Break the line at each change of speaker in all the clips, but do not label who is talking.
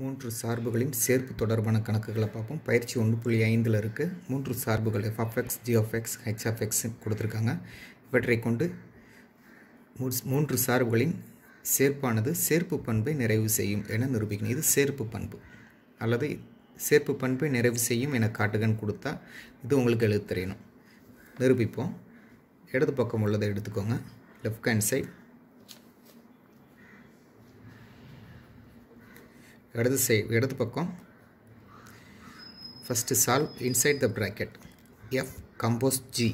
மூன்று சார்புகளின் சேர்ப்பு தொடர்பான கணக்குகளை பார்ப்போம் பயிற்சி ஒன்று புள்ளி ஐந்தில் இருக்குது மூன்று சார்புகள் f of x g of x h of x கொடுத்துருக்காங்க இவற்றை கொண்டு மூன்று சார்புகளின் சேர்ப்பானது சேர்ப்பு பண்பை நிறைவு செய்யும் என நிரூபிக்கணும் இது சேர்ப்பு பண்பு அல்லது சேர்ப்பு பண்பை நிறைவு செய்யும் என காட்டுகன் கொடுத்தா இது உங்களுக்கு எழுத்து தெரியணும் நிரூபிப்போம் இடது பக்கம் உள்ளதை எடுத்துக்கோங்க லெஃப்ட் ஹேண்ட் சைட் இடது சை இடது பக்கம் first solve inside the bracket f compose g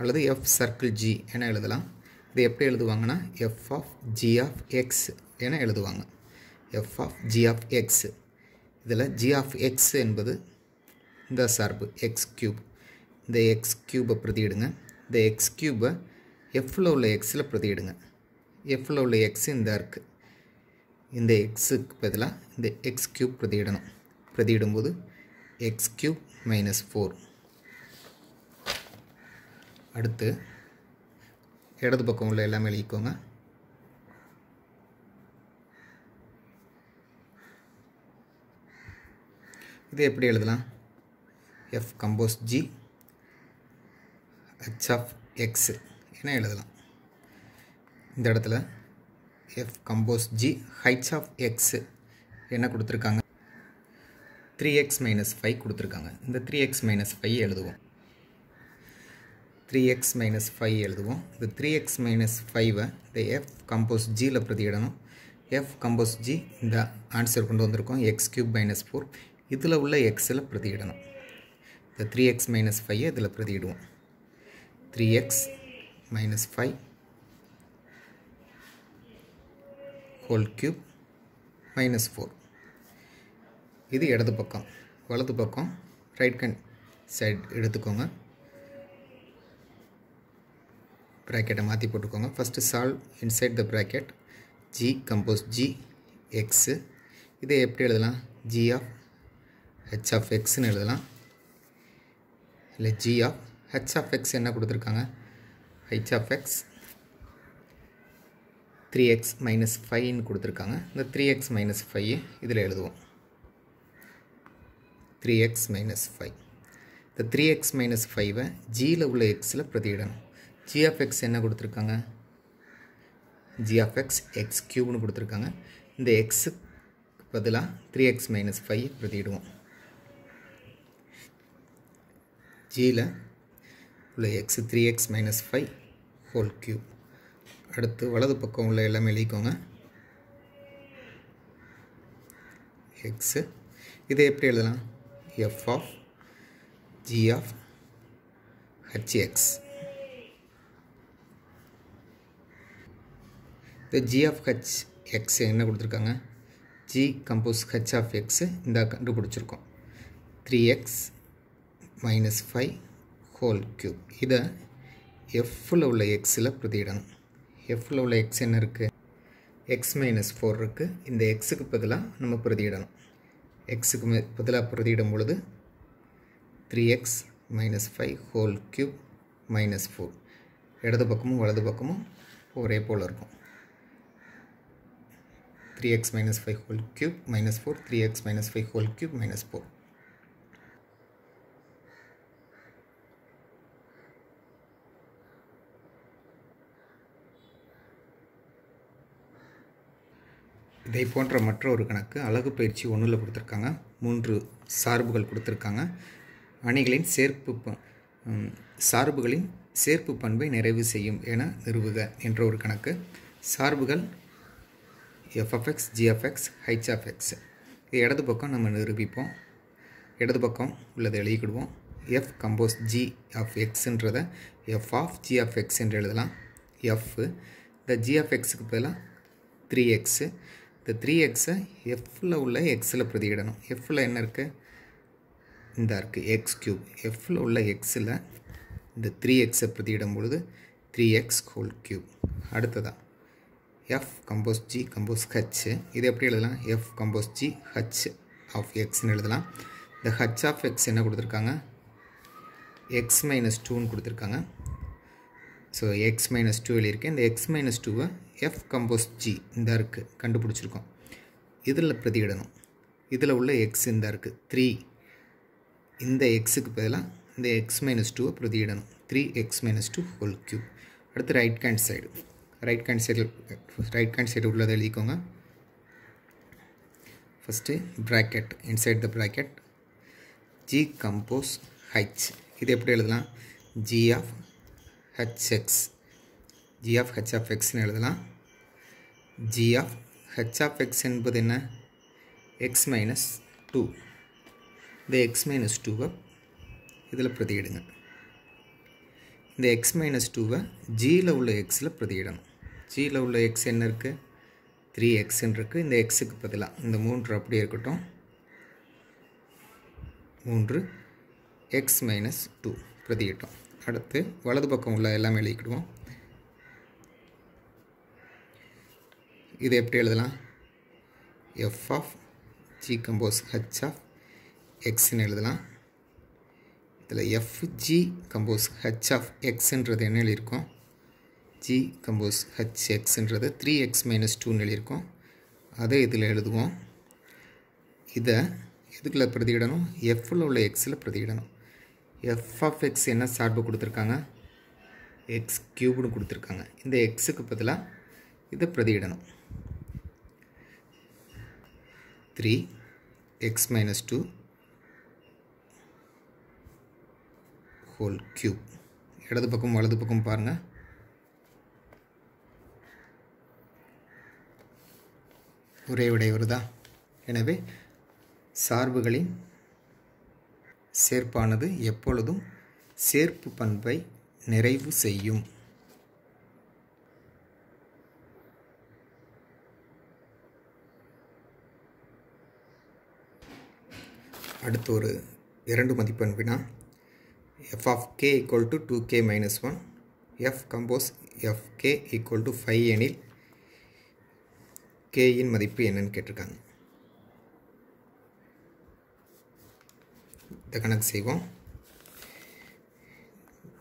அல்லது எஃப் சர்க்கிள் ஜி என எழுதலாம் இது எப்படி எழுதுவாங்கன்னா f of g of x என எழுதுவாங்க f of g of x இதில் ஜி ஆஃப் எக்ஸ் என்பது இந்த சார்பு எக்ஸ் க்யூப் இந்த எக்ஸ் க்யூபை பிரதியிடுங்க இந்த எக்ஸ் க்யூபை எஃப்பில் உள்ள எக்ஸில் பிரதியிடுங்க எஃப்ல உள்ள எக்ஸ் இந்த இருக்குது இந்த எக்ஸுக்கு பதிலாக இந்த எக்ஸ் க்யூப் பிரதியிடணும் பிரதியிடும்போது எக்ஸ் க்யூப் மைனஸ் ஃபோர் அடுத்து இடது பக்கம் உள்ள எல்லாமே எழுதிக்கோங்க இது எப்படி எழுதலாம் f compose g h of x என எழுதலாம் இந்த இடத்துல எஃப் கம்போஸ் ஜி ஹைட்ஸ் ஆஃப் X என்ன கொடுத்துருக்காங்க த்ரீ எக்ஸ் மைனஸ் ஃபைவ் கொடுத்துருக்காங்க இந்த த்ரீ எக்ஸ் மைனஸ் ஃபைவ் எழுதுவோம் த்ரீ எக்ஸ் மைனஸ் ஃபைவ் எழுதுவோம் இந்த த்ரீ எக்ஸ் மைனஸ் ஃபைவை இந்த எஃப் கம்போஸ் ஜியில் பிரதியிடணும் எஃப் கம்போஸ் ஜி இந்த ஆன்சர் கொண்டு வந்திருக்கோம் எக்ஸ் cube மைனஸ் ஃபோர் இதில் உள்ள எக்ஸில் பிரதியிடணும் இந்த த்ரீ எக்ஸ் மைனஸ் ஃபைவை இதில் பிரதியிடுவோம் three x minus five whole cube minus four இது இடது பக்கம் வலது பக்கம் ரைட் கண்ட் சைட் எடுத்துக்கோங்க ப்ராக்கெட்டை மாற்றி போட்டுக்கோங்க first solve inside the bracket g compose g x இதை எப்படி எழுதலாம் ஜி ஆஃப் ஹெச் ஆஃப் எக்ஸ்னு எழுதலாம் இல்லை g of h of x என்ன கொடுத்துருக்காங்க h of x three x minus ஃபைன்னு கொடுத்துருக்காங்க இந்த த்ரீ எக்ஸ் மைனஸ் இதில் எழுதுவோம் த்ரீ எக்ஸ் மைனஸ் ஃபைவ் இந்த த்ரீ எக்ஸ் மைனஸ் ஃபைவை ஜியில் உள்ள எக்ஸில் பிரதியிடணும் g of x என்ன கொடுத்துருக்காங்க of x எக்ஸ் cube கியூப்னு கொடுத்துருக்காங்க இந்த x பதிலாக த்ரீ எக்ஸ் மைனஸ் ஃபைவ் பிரதியிடுவோம் ஜியில் உள்ள x three x minus five cube அடுத்து வலது பக்கம் உள்ள எல்லாமே எழுதிக்கோங்க எக்ஸு இதை எப்படி எழுதலாம் f of g of h x இந்த ஜி ஆஃப் ஹச் எக்ஸ் என்ன கொடுத்துருக்காங்க g compose h of x இந்த கண்டுபிடிச்சிருக்கோம் three x minus five whole cube இதை எஃப்பில் உள்ள எக்ஸில் பிரதியிடணும் எஃப்பில் உள்ள எக்ஸ் என்ன இருக்குது எக்ஸ் மைனஸ் ஃபோர் இருக்குது இந்த எக்ஸுக்கு பதிலாக நம்ம பிரதியிடணும் எக்ஸுக்கு பதிலாக பிரதியிடும் பொழுது three x minus five whole cube minus four இடது பக்கமும் வலது பக்கமும் ஒரே போல் இருக்கும் three x minus five whole cube minus four three x minus five whole cube minus four இதை போன்ற மற்றொரு கணக்கு அழகு பயிற்சி ஒன்றில் கொடுத்துருக்காங்க மூன்று சார்புகள் கொடுத்துருக்காங்க அணிகளின் சேர்ப்பு ப சார்புகளின் சேர்ப்பு பண்பை நிறைவு செய்யும் என நிறுவுக என்ற ஒரு கணக்கு சார்புகள் எஃப்எஃப்எக்ஸ் ஜிஎஃப்எக்ஸ் ஹைச்எஃப்எக்ஸ் இது இடது பக்கம் நம்ம நிரூபிப்போம் இடது பக்கம் உள்ளதை எழுதிக்கிடுவோம் எஃப் கம்போஸ் ஜி ஆஃப் எக்ஸுன்றத எஃப் ஆஃப் ஜிஎஃப்எக்ஸ் எக்ஸ் என்று எழுதலாம் எஃப் இந்த ஜி எக்ஸுக்கு பதிலாக த்ரீ எக்ஸு இந்த த்ரீ எக்ஸை எஃப்பில் உள்ள எக்ஸில் பிரதிகிடணும் எஃப்பில் என்ன இருக்குது இந்த இருக்குது எக்ஸ் க்யூப் எஃப்பில் உள்ள எக்ஸில் இந்த த்ரீ எக்ஸை பிரதியிடும் பொழுது த்ரீ எக்ஸ் ஹோல் க்யூப் அடுத்ததான் f compose g compose h இது எப்படி எழுதலாம் f compose g h of எக்ஸ்னு எழுதலாம் இந்த ஹச் ஆஃப் எக்ஸ் என்ன கொடுத்துருக்காங்க எக்ஸ் மைனஸ் டூன்னு கொடுத்துருக்காங்க ஸோ எக்ஸ் மைனஸ் டூ எழுதியிருக்கேன் இந்த எக்ஸ் மைனஸ் டூவை எஃப் கம்போஸ் ஜி இந்த இருக்குது கண்டுபிடிச்சிருக்கோம் இதில் பிரதியிடணும் இதில் உள்ள எக்ஸ் இந்த இருக்குது த்ரீ இந்த எக்ஸுக்கு பதிலாக இந்த எக்ஸ் மைனஸ் டூவை பிரதியிடணும் three x minus two whole cube அடுத்து right hand side right hand சைடில் ரைட் ஹேண்ட் சைடு உள்ளதை எழுதிக்கோங்க first bracket inside the bracket g compose h இது எப்படி எழுதலாம் g of x g of h of எக்ஸ்னு எழுதலாம் g of h of x என்பது என்ன எக்ஸ் மைனஸ் டூ இந்த எக்ஸ் மைனஸ் டூவை இதில் பிரதியிடுங்க இந்த எக்ஸ் மைனஸ் டூவை ஜியில் உள்ள எக்ஸில் பிரதியிடணும் ஜியில் உள்ள எக்ஸ் என்ன இருக்கு த்ரீ எக்ஸ்ன்னு இருக்குது இந்த எக்ஸுக்கு பதிலாக இந்த மூன்று அப்படி இருக்கட்டும் மூன்று எக்ஸ் மைனஸ் டூ பிரதியிட்டோம் அடுத்து வலது பக்கம் உள்ள எல்லாமே எழுதிக்கிடுவோம் இதை எப்படி எழுதலாம் f of g compose h of எக்ஸ்ன்னு எழுதலாம் இதில் எஃப்ஜி கம்போஸ் ஹச் ஆஃப் எக்ஸ்ன்றது என்ன எழுதியிருக்கோம் ஜி கம்போஸ் ஹச் எக்ஸ்ன்றது த்ரீ எக்ஸ் மைனஸ் டூன்னு எழுதியிருக்கோம் அதை இதில் எழுதுவோம் இதை எதுக்குள்ள பிரதியிடணும் எஃப்பில் உள்ள எக்ஸில் பிரதியிடணும் எஃப் ஆஃப் எக்ஸ் என்ன சார்பு கொடுத்துருக்காங்க எக்ஸ் கியூப்னு கொடுத்துருக்காங்க இந்த எக்ஸுக்கு பதிலாக இதை பிரதியிடணும் 3 x minus 2 whole cube இடது பக்கம் வலது பக்கம் பாருங்கள் உரை விடை வருதா எனவே சார்புகளின் சேர்ப்பானது எப்பொழுதும் சேர்ப்பு பண்பை நிறைவு செய்யும் அடுத்து ஒரு இரண்டு மதிப்பு அனுப்பினா f of k equal to two k minus one f compose f k equal to five எனில் கேயின் மதிப்பு என்னன்னு கேட்டிருக்காங்க இந்த கணக்கு செய்வோம்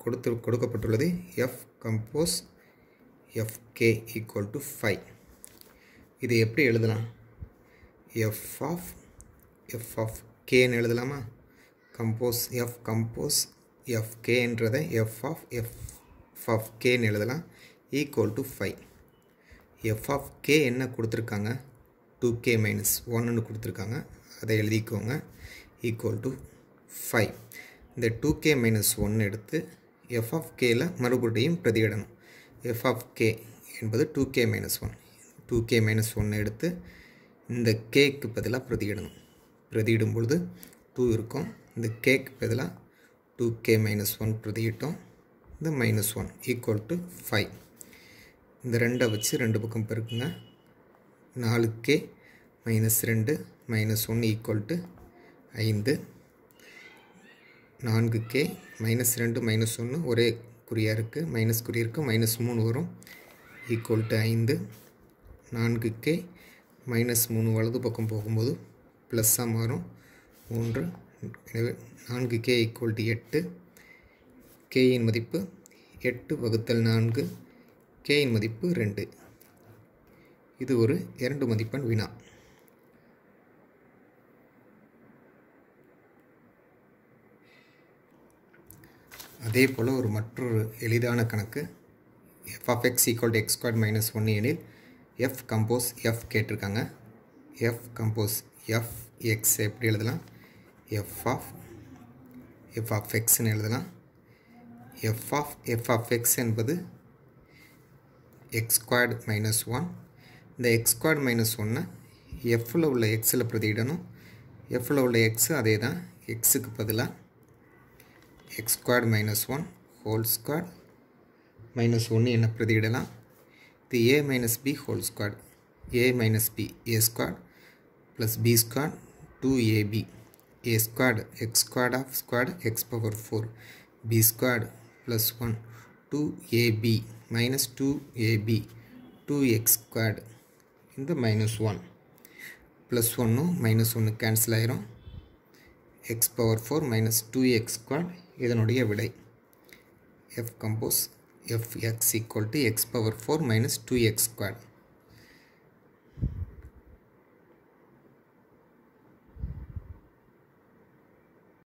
கொடுத்து கொடுக்கப்பட்டுள்ளது f compose f k equal to five இதை எப்படி எழுதலாம் எஃப் ஆஃப் எஃப் ஆஃப் கேன்னு எழுதலாமா கம்போஸ் எஃப் கம்போஸ் எஃப் கேன்றதை எஃப் ஆஃப் எஃப் ஆஃப் கேன்னு எழுதலாம் equal to five f of k என்ன கொடுத்துருக்காங்க டூ கே மைனஸ் ஒன்னு கொடுத்துருக்காங்க அதை எழுதிக்கோங்க ஈக்குவல் டு ஃபைவ் இந்த டூ கே மைனஸ் ஒன்று எடுத்து எஃப் ஆஃப் கேயில் மறுபடியும் பிரதியிடணும் எஃப் ஆஃப் கே என்பது two k minus one two k minus ஒன்று எடுத்து இந்த கேக்கு பதிலாக பிரதியிடணும் பிரதியிடும் பொழுது டூ இருக்கும் இந்த கேக்கு பதிலாக டூ கே மைனஸ் ஒன் பிரதியிட்டோம் இந்த minus one equal to five இந்த ரெண்டை வச்சு ரெண்டு பக்கம் பெருக்குங்க நாலு கே மைனஸ் ரெண்டு மைனஸ் ஒன்று ஈக்குவல் டு ஐந்து நான்கு கே மைனஸ் ரெண்டு மைனஸ் ஒன்று ஒரே குறியாக இருக்குது மைனஸ் குறி இருக்குது மைனஸ் மூணு வரும் ஈக்குவல் டு ஐந்து நான்கு கே மைனஸ் மூணு வலது பக்கம் போகும்போது ப்ளஸ்ஸாக மாறும் மூன்று எனவே நான்கு கே ஈக்குவல் டு எட்டு கேயின் மதிப்பு எட்டு வகுத்தல் நான்கு கேயின் மதிப்பு ரெண்டு இது ஒரு இரண்டு மதிப்பெண் வினா அதே போல் ஒரு மற்றொரு எளிதான கணக்கு f of x equal to x square minus ஒன்று எனில் எஃப் கம்போஸ் எஃப் கேட்டிருக்காங்க எஃப் கம்போஸ் எஃப் எக்ஸ் எப்படி எழுதலாம் எஃப் ஆஃப் எஃப் ஆஃப் எக்ஸ்னு எழுதலாம் f of f of x என்பது எக்ஸ் ஸ்கொயர்டு மைனஸ் ஒன் இந்த எக்ஸ் ஸ்கொயர்டு மைனஸ் ஒன்னை எஃப்பில் உள்ள எக்ஸில் பிரதியிடணும் எஃப்பில் உள்ள எக்ஸு அதே தான் எக்ஸுக்கு பதிலாக x squared minus one whole squared minus ஒன்று என்ன பிரதியிடலாம் இது a minus b whole squared a minus b a squared plus b squared 2ab a squared x squared of squared x power 4 b squared plus 1 2ab minus 2ab 2x squared இந்த minus 1 plus 1 minus 1 cancel ஆயிரும் x power 4 minus 2x squared இதனுடைய விடை f compose fx equal to x power 4 minus 2x squared